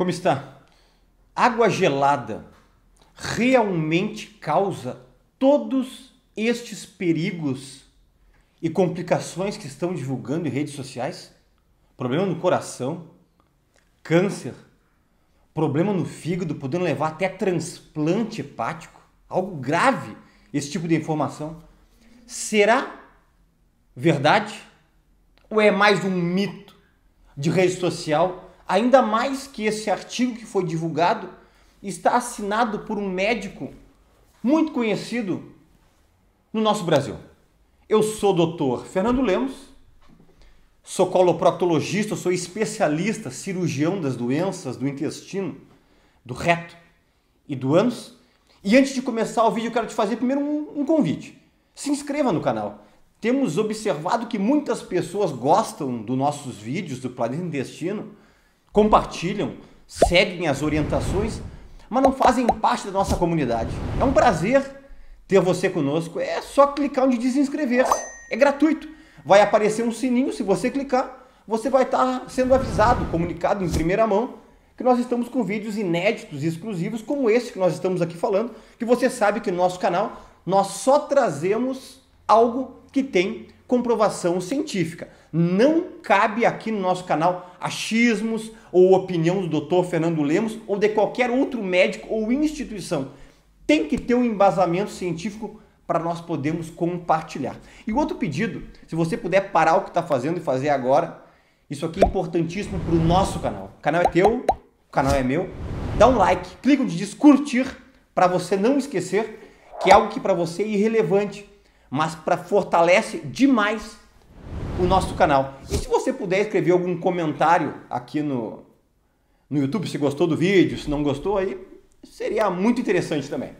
Como está? Água gelada realmente causa todos estes perigos e complicações que estão divulgando em redes sociais? Problema no coração, câncer, problema no fígado, podendo levar até transplante hepático, algo grave esse tipo de informação. Será verdade? Ou é mais um mito de rede social Ainda mais que esse artigo que foi divulgado está assinado por um médico muito conhecido no nosso Brasil. Eu sou o doutor Fernando Lemos, sou coloproctologista, sou especialista, cirurgião das doenças do intestino, do reto e do ânus. E antes de começar o vídeo, eu quero te fazer primeiro um, um convite. Se inscreva no canal. Temos observado que muitas pessoas gostam dos nossos vídeos do Planeta Intestino compartilham, seguem as orientações, mas não fazem parte da nossa comunidade. É um prazer ter você conosco. É só clicar onde diz inscrever-se. É gratuito. Vai aparecer um sininho, se você clicar, você vai estar sendo avisado, comunicado em primeira mão, que nós estamos com vídeos inéditos e exclusivos como esse que nós estamos aqui falando, que você sabe que no nosso canal nós só trazemos algo que tem comprovação científica. Não cabe aqui no nosso canal achismos ou opinião do doutor Fernando Lemos ou de qualquer outro médico ou instituição. Tem que ter um embasamento científico para nós podermos compartilhar. E outro pedido, se você puder parar o que está fazendo e fazer agora, isso aqui é importantíssimo para o nosso canal. O canal é teu, o canal é meu. Dá um like, clica onde diz curtir para você não esquecer que é algo que para você é irrelevante mas para fortalece demais o nosso canal. E se você puder escrever algum comentário aqui no, no YouTube, se gostou do vídeo, se não gostou, aí seria muito interessante também.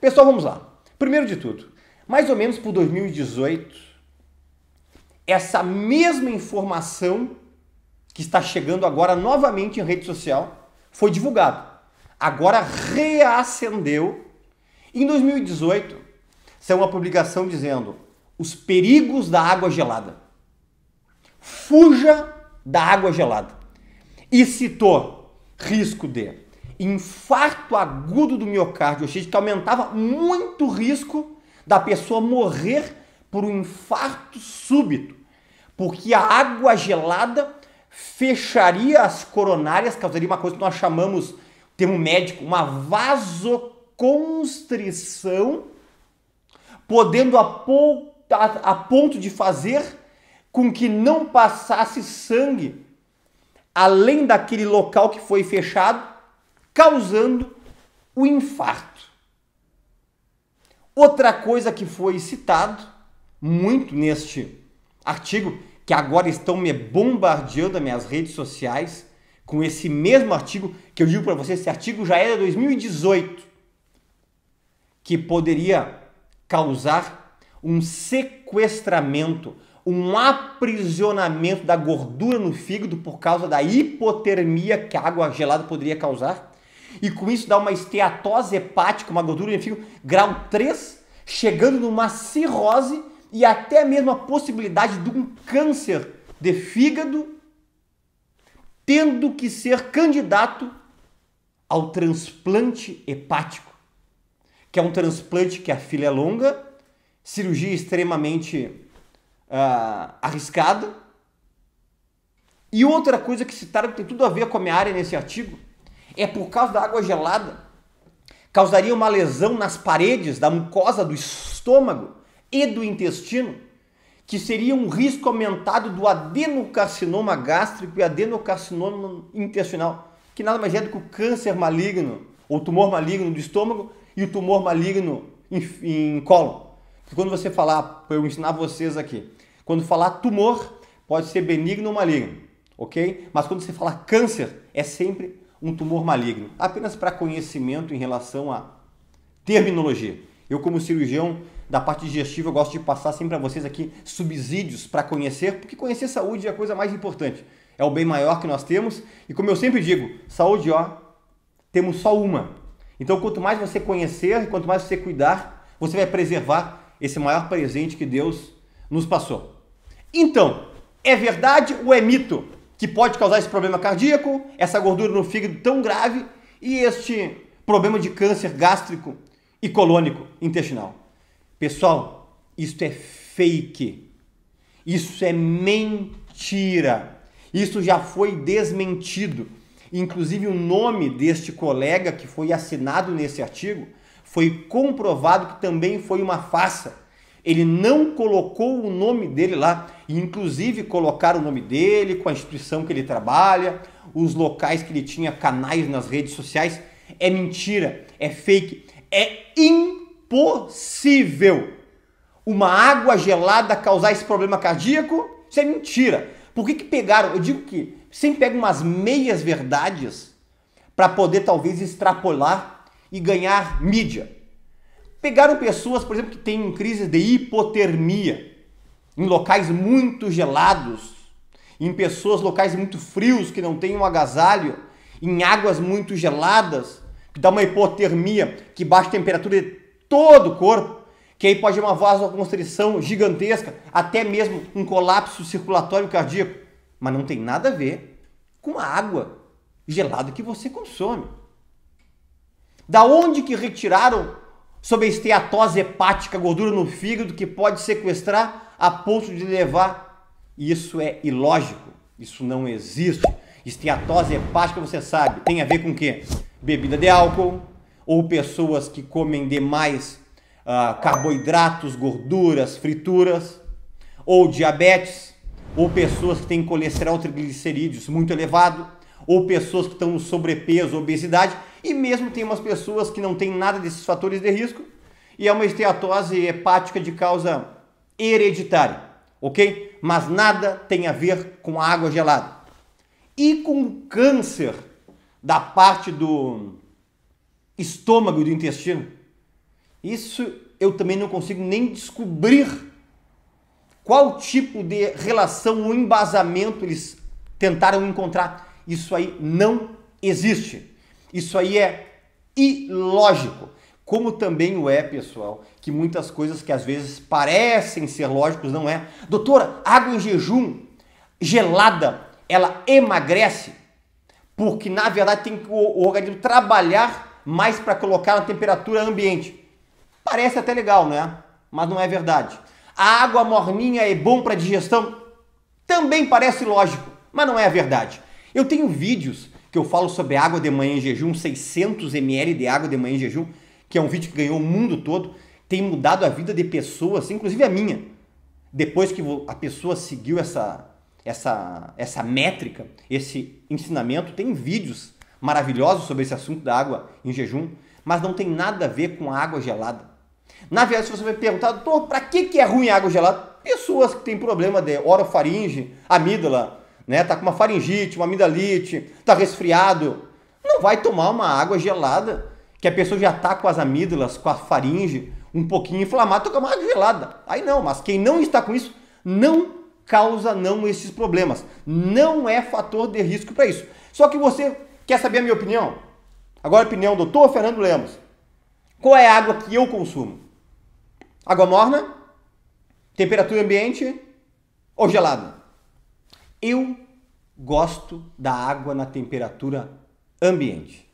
Pessoal, vamos lá. Primeiro de tudo, mais ou menos por 2018, essa mesma informação que está chegando agora novamente em rede social foi divulgada. Agora reacendeu. Em 2018, saiu é uma publicação dizendo os perigos da água gelada. Fuja da água gelada. E citou risco de infarto agudo do miocárdio, que aumentava muito o risco da pessoa morrer por um infarto súbito, porque a água gelada fecharia as coronárias, causaria uma coisa que nós chamamos, termo médico, uma vasoconstrição podendo a, pou, a, a ponto de fazer com que não passasse sangue além daquele local que foi fechado, causando o infarto. Outra coisa que foi citado muito neste artigo, que agora estão me bombardeando nas minhas redes sociais com esse mesmo artigo que eu digo para vocês, esse artigo já é era 2018, que poderia causar um sequestramento, um aprisionamento da gordura no fígado por causa da hipotermia que a água gelada poderia causar. E com isso dá uma esteatose hepática, uma gordura no fígado grau 3, chegando numa cirrose e até mesmo a possibilidade de um câncer de fígado, tendo que ser candidato ao transplante hepático que é um transplante que a fila é longa, cirurgia extremamente uh, ah, arriscada. E outra coisa que citaram que tem tudo a ver com a minha área nesse artigo é por causa da água gelada causaria uma lesão nas paredes da mucosa do estômago e do intestino, que seria um risco aumentado do adenocarcinoma gástrico e adenocarcinoma intestinal, que nada mais é do que o câncer maligno ou tumor maligno do estômago e o tumor maligno em, em quando você falar, para eu ensinar vocês aqui, quando falar tumor, pode ser benigno ou maligno, ok? Mas quando você falar câncer, é sempre um tumor maligno. Apenas para conhecimento em relação à terminologia. Eu, como cirurgião da parte digestiva, gosto de passar sempre para vocês aqui subsídios para conhecer, porque conhecer saúde é a coisa mais importante. É o bem maior que nós temos. E como eu sempre digo, saúde, ó, temos só uma. Então, quanto mais você conhecer, quanto mais você cuidar, você vai preservar esse maior presente que Deus nos passou. Então, é verdade ou é mito que pode causar esse problema cardíaco, essa gordura no fígado tão grave e este problema de câncer gástrico e colônico intestinal? Pessoal, isso é fake. Isso é mentira. Isso já foi desmentido. Inclusive, o nome deste colega que foi assinado nesse artigo foi comprovado que também foi uma farsa. Ele não colocou o nome dele lá, inclusive colocaram o nome dele, com a instituição que ele trabalha, os locais que ele tinha canais nas redes sociais. É mentira, é fake, é impossível uma água gelada causar esse problema cardíaco? Isso é mentira. Por que, que pegaram? Eu digo que Sempre pega umas meias verdades para poder talvez extrapolar e ganhar mídia. Pegaram pessoas, por exemplo, que têm crises de hipotermia em locais muito gelados, em pessoas locais muito frios que não têm um agasalho, em águas muito geladas, que dá uma hipotermia, que baixa a temperatura de todo o corpo, que aí pode ter uma vasoconstrição gigantesca, até mesmo um colapso circulatório cardíaco mas não tem nada a ver com a água gelada que você consome. Da onde que retiraram sobre a esteatose hepática, gordura no fígado que pode sequestrar a ponto de levar? Isso é ilógico, isso não existe. Esteatose hepática, você sabe, tem a ver com o quê? Bebida de álcool ou pessoas que comem demais uh, carboidratos, gorduras, frituras ou diabetes ou pessoas que têm colesterol triglicerídeos muito elevado, ou pessoas que estão no sobrepeso, obesidade, e mesmo tem umas pessoas que não têm nada desses fatores de risco, e é uma esteatose hepática de causa hereditária, ok? Mas nada tem a ver com a água gelada. E com câncer da parte do estômago e do intestino? Isso eu também não consigo nem descobrir qual tipo de relação ou embasamento eles tentaram encontrar? Isso aí não existe. Isso aí é ilógico. Como também o é, pessoal, que muitas coisas que às vezes parecem ser lógicas não é. Doutora, água em jejum gelada, ela emagrece, porque na verdade tem que o organismo trabalhar mais para colocar na temperatura ambiente. Parece até legal, né? Mas não é verdade a água morninha é bom para digestão? Também parece lógico, mas não é a verdade. Eu tenho vídeos que eu falo sobre água de manhã em jejum, 600 ml de água de manhã em jejum, que é um vídeo que ganhou o mundo todo, tem mudado a vida de pessoas, inclusive a minha. Depois que a pessoa seguiu essa essa essa métrica, esse ensinamento, tem vídeos maravilhosos sobre esse assunto da água em jejum, mas não tem nada a ver com a água gelada. Na verdade, se você vai perguntar, doutor, para que, que é ruim água gelada? Pessoas que têm problema de orofaringe, amígdala, né? Tá com uma faringite, uma amidalite, tá resfriado. Não vai tomar uma água gelada, que a pessoa já tá com as amígdalas, com a faringe um pouquinho inflamada, toma uma água gelada. Aí não, mas quem não está com isso, não causa não esses problemas. Não é fator de risco para isso. Só que você quer saber a minha opinião? Agora opinião doutor Fernando Lemos. Qual é a água que eu consumo? Água morna? Temperatura ambiente? Ou gelada? Eu gosto da água na temperatura ambiente.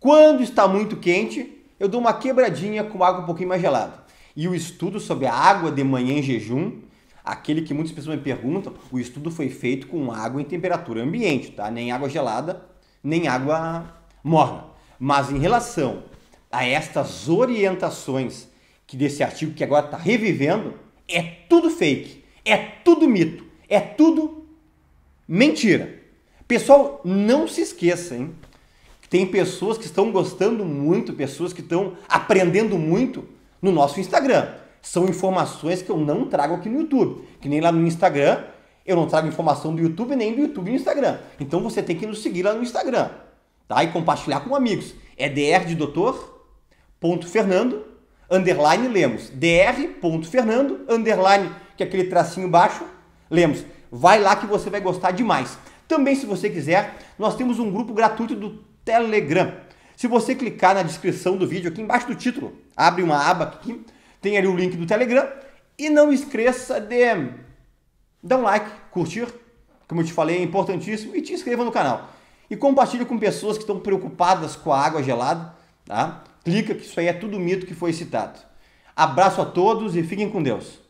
Quando está muito quente, eu dou uma quebradinha com água um pouquinho mais gelada. E o estudo sobre a água de manhã em jejum, aquele que muitas pessoas me perguntam, o estudo foi feito com água em temperatura ambiente, tá? Nem água gelada, nem água morna. Mas em relação a estas orientações que desse artigo que agora está revivendo, é tudo fake, é tudo mito, é tudo mentira. Pessoal, não se esqueça, hein? Tem pessoas que estão gostando muito, pessoas que estão aprendendo muito no nosso Instagram. São informações que eu não trago aqui no YouTube, que nem lá no Instagram. Eu não trago informação do YouTube nem do YouTube do Instagram. Então você tem que nos seguir lá no Instagram, tá? E compartilhar com amigos. É DR de doutor dr.fernando, underline Lemos. dr.fernando, underline, que é aquele tracinho baixo, Lemos. Vai lá que você vai gostar demais. Também, se você quiser, nós temos um grupo gratuito do Telegram. Se você clicar na descrição do vídeo, aqui embaixo do título, abre uma aba aqui, tem ali o link do Telegram. E não esqueça de dar um like, curtir, como eu te falei, é importantíssimo, e te inscreva no canal. E compartilhe com pessoas que estão preocupadas com a água gelada, tá? clica que isso aí é tudo mito que foi citado. Abraço a todos e fiquem com Deus.